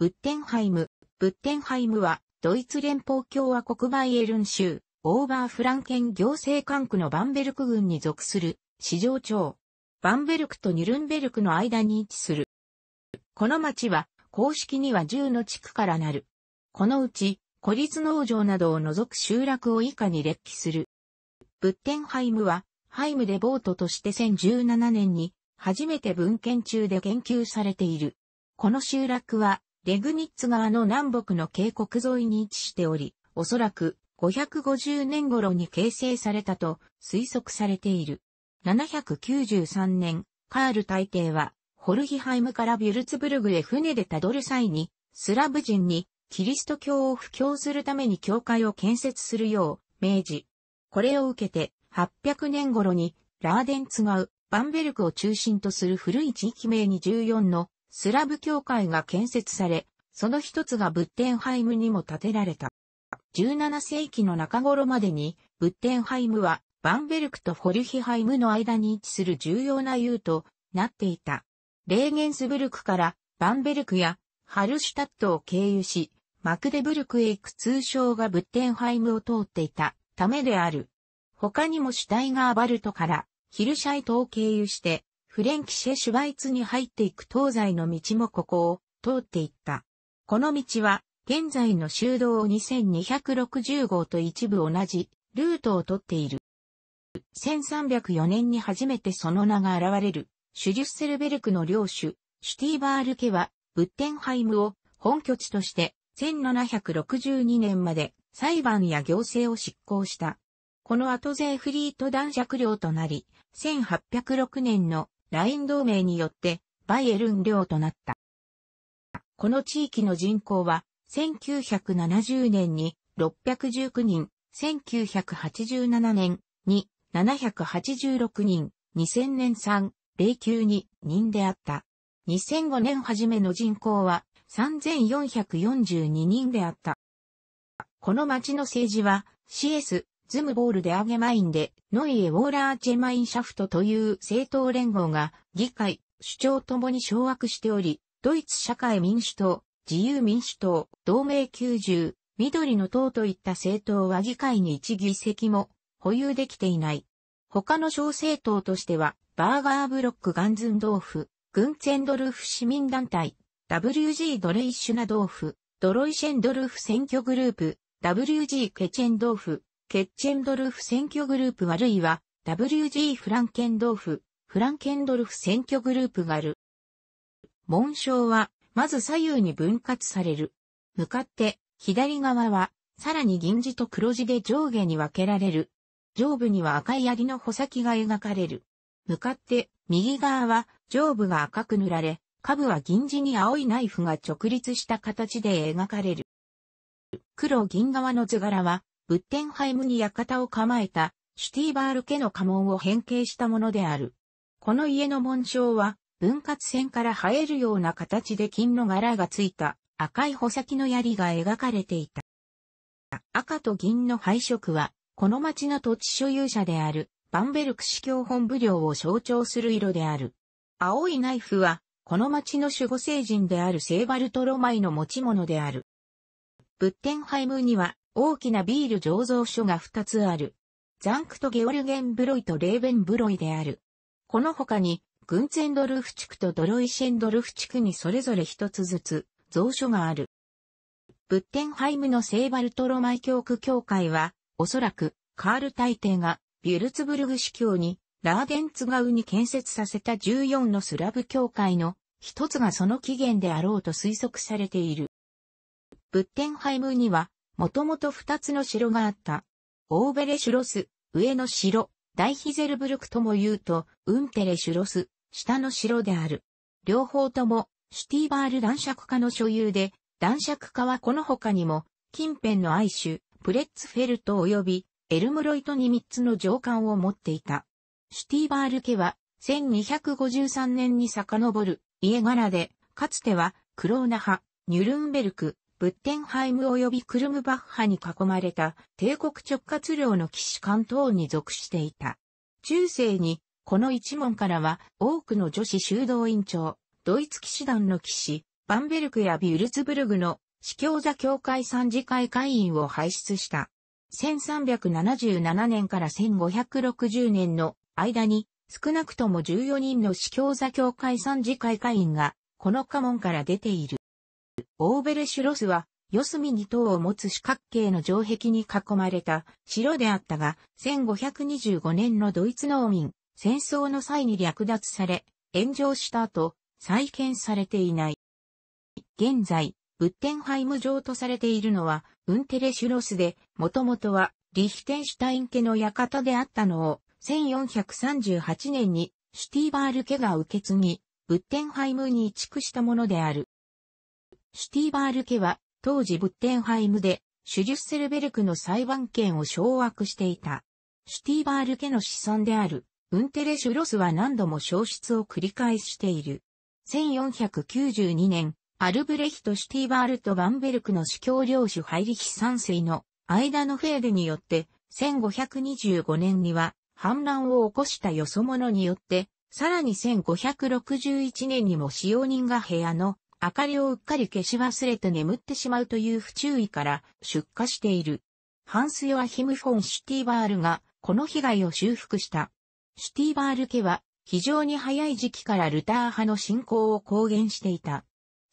ブッテンハイム。ブッテンハイムは、ドイツ連邦共和国バイエルン州、オーバーフランケン行政管区のバンベルク郡に属する、市場町。バンベルクとニュルンベルクの間に位置する。この町は、公式には10の地区からなる。このうち、孤立農場などを除く集落を以下に列記する。ブッテンハイムは、ハイムでボートとして1 0 1 7年に、初めて文献中で研究されている。この集落は、レグニッツ川の南北の渓谷沿いに位置しており、おそらく550年頃に形成されたと推測されている。793年、カール大帝は、ホルヒハイムからビュルツブルグへ船でたどる際に、スラブ人にキリスト教を布教するために教会を建設するよう命じ、これを受けて800年頃にラーデンツガウ、バンベルクを中心とする古い地域名に14のスラブ教会が建設され、その一つがブッテンハイムにも建てられた。17世紀の中頃までに、ブッテンハイムは、バンベルクとホルヒハイムの間に位置する重要な優となっていた。レーゲンスブルクからバンベルクやハルシュタットを経由し、マクデブルクへ行く通称がブッテンハイムを通っていたためである。他にもシュタイガーバルトからヒルシャイトを経由してフレンキシェ・シュワイツに入っていく東西の道もここを通っていった。この道は、現在の修道2260号と一部同じルートを取っている。1304年に初めてその名が現れる、シュリュッセルベルクの領主、シュティーバール家は、ブッテンハイムを本拠地として、1762年まで裁判や行政を執行した。この後税フリート男爵領となり、1806年のライン同盟によってバイエルン領となった。この地域の人口は1970年に619人、1987年に786人、2000年3、092人であった。2005年初めの人口は3442人であった。この町の政治は CS、ズムボールでアゲマインで、ノイエ・ウォーラー・チェマインシャフトという政党連合が、議会、主張ともに掌握しており、ドイツ社会民主党、自由民主党、同盟90、緑の党といった政党は議会に一議席も保有できていない。他の小政党としては、バーガーブロックガンズンドーフ、グンツェンドルフ市民団体、WG ドレイシュナドーフ、ドロイシェンドルフ選挙グループ、WG ケチェンドーフ、ケッチェンドルフ選挙グループあるいは WG フランケンドーフ、フランケンドルフ選挙グループがある。紋章は、まず左右に分割される。向かって、左側は、さらに銀字と黒字で上下に分けられる。上部には赤い槍の穂先が描かれる。向かって、右側は、上部が赤く塗られ、下部は銀字に青いナイフが直立した形で描かれる。黒銀側の図柄は、ブッテンハイムに館を構えたシュティーバール家の家紋を変形したものである。この家の紋章は分割線から生えるような形で金の柄がついた赤い穂先の槍が描かれていた。赤と銀の配色は、この町の土地所有者であるバンベルク市教本部領を象徴する色である。青いナイフは、この町の守護聖人であるセーバルトロマイの持ち物である。ブッテンハイムには、大きなビール醸造所が2つある。ザンクト・ゲオルゲンブロイとレーベンブロイである。この他に、グンツェンドルフ地区とドロイシェンドルフ地区にそれぞれ一つずつ、蔵書がある。ブッテンハイムの聖バルトロマイ教区教会は、おそらく、カール大帝が、ビュルツブルグ司教に、ラーデンツガウに建設させた14のスラブ教会の一つがその起源であろうと推測されている。ブッテンハイムにはもともと二つの城があった。オーベレシュロス、上の城、大ヒゼルブルクとも言うと、ウンテレシュロス、下の城である。両方とも、シュティーバール男爵家の所有で、男爵家はこの他にも、近辺の愛州、プレッツフェルト及び、エルムロイトに三つの上官を持っていた。シュティーバール家は、1253年に遡る、家柄で、かつては、クローナ派、ニュルンベルク、ブッテンハイム及びクルムバッハに囲まれた帝国直轄領の騎士関東に属していた。中世に、この一門からは多くの女子修道院長、ドイツ騎士団の騎士、バンベルクやビュルツブルグの司教座協会参事会会員を輩出した。1377年から1560年の間に少なくとも14人の司教座協会参事会会員がこの家門から出ている。オーベルシュロスは、四隅二塔を持つ四角形の城壁に囲まれた城であったが、1525年のドイツ農民、戦争の際に略奪され、炎上した後、再建されていない。現在、ブッテンハイム城とされているのは、ウンテレシュロスで、もともとは、リヒテンシュタイン家の館であったのを、1438年に、シュティーバール家が受け継ぎ、ブッテンハイムに移築したものである。シティバール家は、当時ブッテンハイムで、シュジュッセルベルクの裁判権を掌握していた。シュティバール家の子孫である、ウンテレ・シュロスは何度も消失を繰り返している。1492年、アルブレヒト・シュティバールとバンベルクの司教領主ハイリヒ三世の間のフェーデによって、1525年には反乱を起こしたよそ者によって、さらに1561年にも使用人が部屋の明かりをうっかり消し忘れて眠ってしまうという不注意から出火している。ハンス・ヨアヒム・フォン・シュティバールがこの被害を修復した。シュティバール家は非常に早い時期からルター派の信仰を公言していた。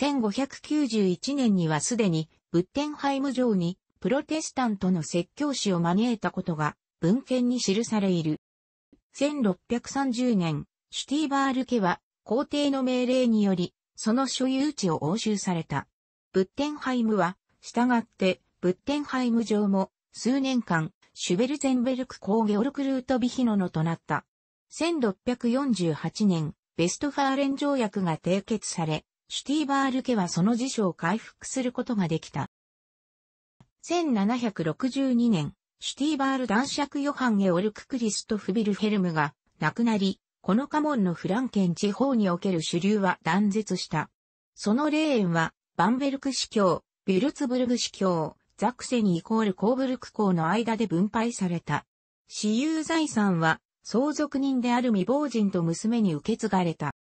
1591年にはすでにブッテンハイム城にプロテスタントの説教師を招いたことが文献に記されいる。1630年、シュティバール家は皇帝の命令によりその所有地を押収された。ブッテンハイムは、従って、ブッテンハイム城も、数年間、シュベルゼンベルク工ゲオルクルートビヒノノとなった。1648年、ベストファーレン条約が締結され、シュティーバール家はその辞書を回復することができた。1762年、シュティーバール男爵ヨハン・ゲオルク・クリストフ・ビルフェルムが亡くなり、このカモンのフランケン地方における主流は断絶した。その霊園は、バンベルク司教、ビュルツブルグ司教、ザクセニイコールコーブルク校の間で分配された。私有財産は、相続人である未亡人と娘に受け継がれた。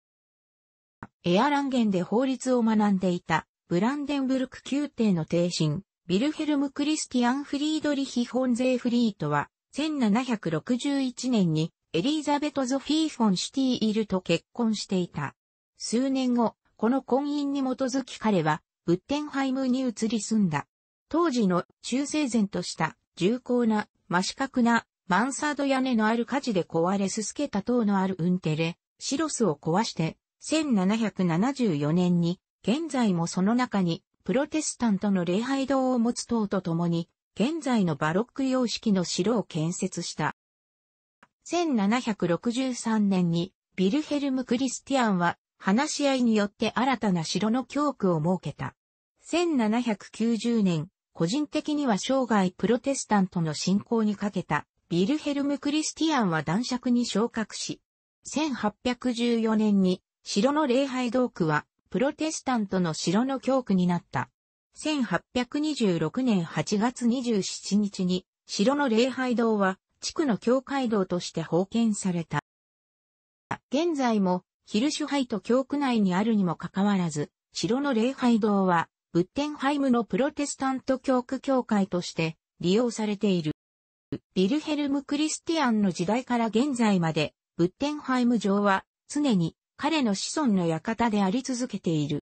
エアランゲンで法律を学んでいた、ブランデンブルク宮廷の帝神、ビルヘルム・クリスティアン・フリードリヒ・ホンゼー・フリートは、1761年にエリーザベト・ゾフィー・フォン・シティ・イルと結婚していた。数年後、この婚姻に基づき彼は、ブッテンハイムに移り住んだ。当時の中世前とした重厚な真四角なマンサード屋根のある火事で壊れすすけた塔のあるウンテレ、シロスを壊して、1774年に、現在もその中に、プロテスタントの礼拝堂を持つ塔とともに、現在のバロック様式の城を建設した。1763年にビルヘルム・クリスティアンは話し合いによって新たな城の教区を設けた。1790年、個人的には生涯プロテスタントの信仰にかけたビルヘルム・クリスティアンは男爵に昇格し、1814年に城の礼拝道区はプロテスタントの城の教区になった。1826年8月27日に城の礼拝堂は地区の教会堂として封建された。現在も、ヒルシュハイト教区内にあるにもかかわらず、城の礼拝堂は、ブッテンハイムのプロテスタント教区教会として利用されている。ビルヘルム・クリスティアンの時代から現在まで、ブッテンハイム城は常に彼の子孫の館であり続けている。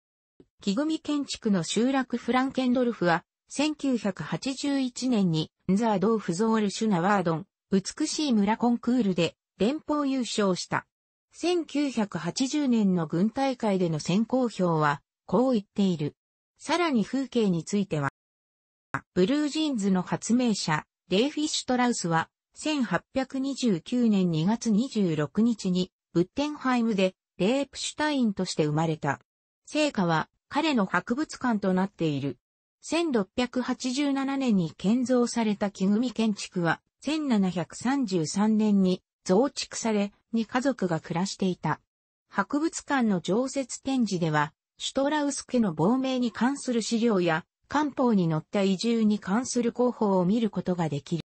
木組建築の集落フランケンドルフは、1981年にザードーフ・ゾール・シュナワードン、美しい村コンクールで連邦優勝した。1980年の軍大会での選考表は、こう言っている。さらに風景については、ブルージーンズの発明者、レイフィッシュトラウスは、1829年2月26日に、ブッテンハイムで、レープシュタインとして生まれた。成果は、彼の博物館となっている。1687年に建造された木組建築は、1733年に増築され、に家族が暮らしていた。博物館の常設展示では、シュトラウス家の亡命に関する資料や、漢方に載った移住に関する広報を見ることができ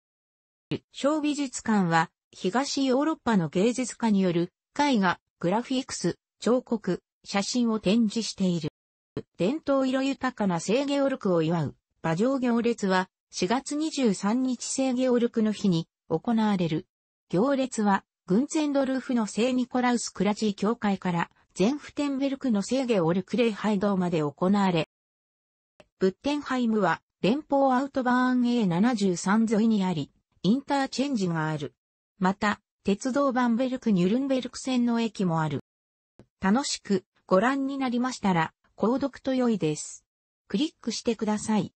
る。小美術館は、東ヨーロッパの芸術家による絵画、グラフィックス、彫刻、写真を展示している。伝統色豊かな聖ゲオルクを祝う馬上行列は4月23日聖ゲオルクの日に行われる。行列は、軍ンドルーフの聖ニコラウスクラチー教会から、ゼンフテンベルクの聖ゲオルク礼拝堂まで行われ、ブッテンハイムは、連邦アウトバーン A73 沿いにあり、インターチェンジがある。また、鉄道バンベルク・ニュルンベルク線の駅もある。楽しくご覧になりましたら、購読と良いです。クリックしてください。